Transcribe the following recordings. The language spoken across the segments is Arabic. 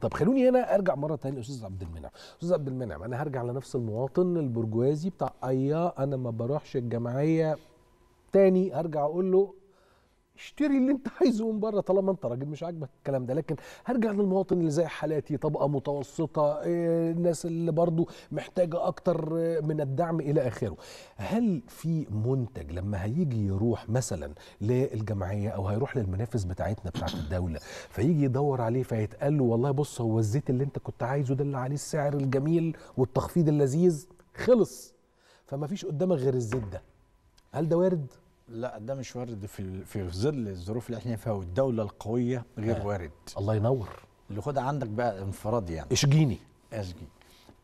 طب خلوني هنا ارجع مره تانية لاستاذ عبد المنعم استاذ عبد المنعم انا هرجع لنفس المواطن البرجوازي بتاع ايا انا ما بروحش الجمعيه تاني ارجع اقول له اشتري اللي انت عايزه من بره طالما انت راجل مش عاجبك الكلام ده لكن هرجع للمواطن اللي زي حالاتي طبقه متوسطه إيه، الناس اللي برضو محتاجه اكتر إيه، من الدعم الى اخره هل في منتج لما هيجي يروح مثلا للجمعيه او هيروح للمنافس بتاعتنا بتاعت الدوله فيجي يدور عليه فيتقال له والله بص هو الزيت اللي انت كنت عايزه ده اللي عليه السعر الجميل والتخفيض اللذيذ خلص فما فيش قدامك غير الزيت ده هل ده وارد لا ده مش وارد في في ظل الظروف اللي احنا فيها والدوله القويه غير آه. وارد الله ينور اللي خدها عندك بقى انفراد يعني اشجيني اشجيني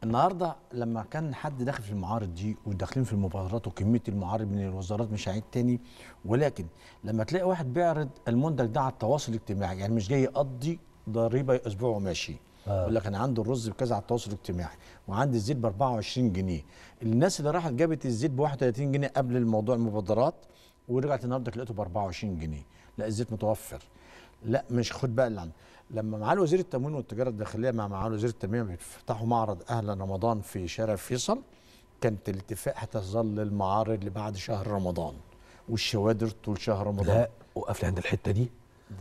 النهارده لما كان حد داخل في المعارض دي وداخلين في المبادرات وكميه المعارض من الوزارات مش هعيد تاني ولكن لما تلاقي واحد بيعرض المنتج ده على التواصل الاجتماعي يعني مش جاي يقضي ضريبه اسبوع وماشي آه. يقول لك انا عندي الرز بكذا على التواصل الاجتماعي وعندي الزيت ب 24 جنيه الناس اللي راحت جابت الزيت ب 31 جنيه قبل الموضوع المبادرات ورجعت النهارده لقيته ب 24 جنيه لا الزيت متوفر لا مش خد بقى اللي عندك لما معالي وزير التموين والتجاره الداخليه مع معالي وزير التنميه بيفتحوا معرض اهلا رمضان في شارع فيصل كانت الاتفاق هتظل المعارض اللي بعد شهر رمضان والشوادر طول شهر رمضان لا وقفل عند الحته دي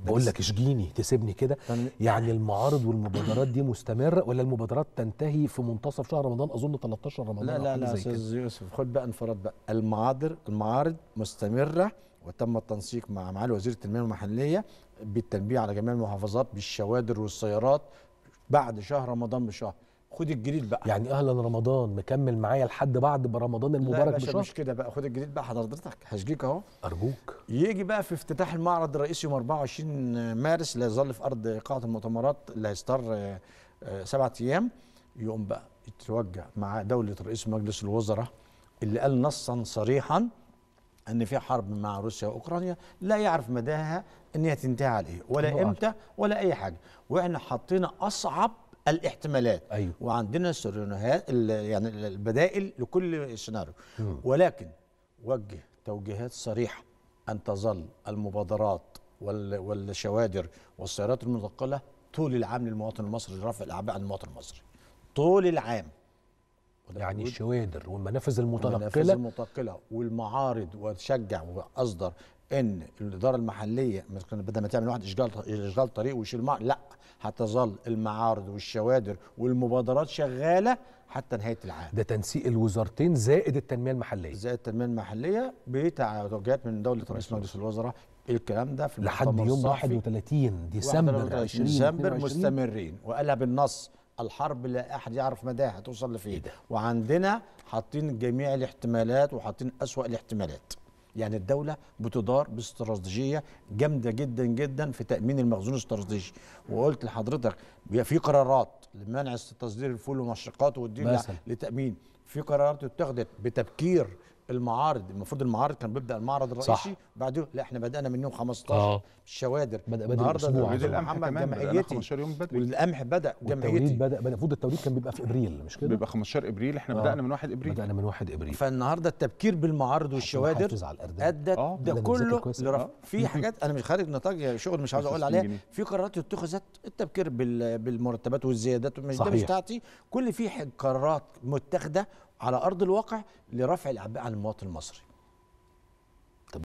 بقول لك اشجيني تسيبني كده يعني المعارض والمبادرات دي مستمره ولا المبادرات تنتهي في منتصف شهر رمضان اظن 13 رمضان لا لا لا استاذ يوسف خد بقى انفراد بقى المعارض المعارض مستمره وتم التنسيق مع معالي وزير التنميه المحليه بالتنبيه على جميع المحافظات بالشوادر والسيارات بعد شهر رمضان بشهر خد الجديد بقى يعني اهلا رمضان مكمل معايا لحد بعد رمضان المبارك لا مش كده بقى خد الجديد بقى حضرتك هشجيك اهو ارجوك يجي بقى في افتتاح المعرض الرئيسي يوم 24 مارس اللي هيظل في ارض قاعه المؤتمرات اللي هيستر آه، آه، سبعة ايام يقوم بقى يتوجه مع دوله رئيس مجلس الوزراء اللي قال نصا صريحا ان في حرب مع روسيا واوكرانيا لا يعرف مداها ان هي تنتهي على ايه ولا امتى ولا اي حاجه واحنا حطينا اصعب الاحتمالات أيوه. وعندنا السيناريوهات يعني البدائل لكل سيناريو ولكن وجه توجيهات صريحه ان تظل المبادرات والشوادر والسيارات المنقله طول العام للمواطن المصري لرفع الاعباء عن المواطن المصري طول العام يعني الشوادر والمنافذ المتنقله المنافذ المتنقله والمعارض وتشجع واصدر ان الاداره المحليه بدل ما تعمل واحد اشغال اشغال طريق ويشيل مع لا هتظل المعارض والشوادر والمبادرات شغاله حتى نهايه العام ده تنسيق الوزارتين زائد التنميه المحليه زائد التنميه المحليه بتوجيهات من دوله رئيس مجلس الوزراء الكلام ده في لحد يوم 31 ديسمبر 20 ديسمبر مستمرين وقالها بالنص الحرب لا احد يعرف مداها هتوصل لفين إيه وعندنا حاطين جميع الاحتمالات وحاطين اسوا الاحتمالات يعني الدولة بتدار باستراتيجية جامدة جدا جدا في تأمين المخزون الاستراتيجي وقلت لحضرتك في قرارات لمنع تصدير الفول ومشرقاته والدين لتأمين في قرارات اتخذت بتبكير المعارض المفروض المعارض كان بيبدا المعرض الرئيسي صح. بعده لا احنا بدانا من يوم 15 آه. الشوادر بدا بدا الاسبوع بدا جمعيتي 15 يوم بدري والقمح بدا جمعيتي بدا بدا المفروض التوريد كان بيبقى في ابريل مش كده بيبقى 15 ابريل احنا آه. بدانا من 1 ابريل بدانا من 1 ابريل فالنهارده التبكير بالمعارض والشوادر ادت آه. ده كله لرف آه. في حاجات انا مش خارج نطاق يعني شغل مش عاوز اقول عليها في قرارات اتخذت التبكير بالمرتبات والزيادات مش ده مش بتاعتي كل في قرارات متخذه على ارض الواقع لرفع الاعباء عن المواطن المصري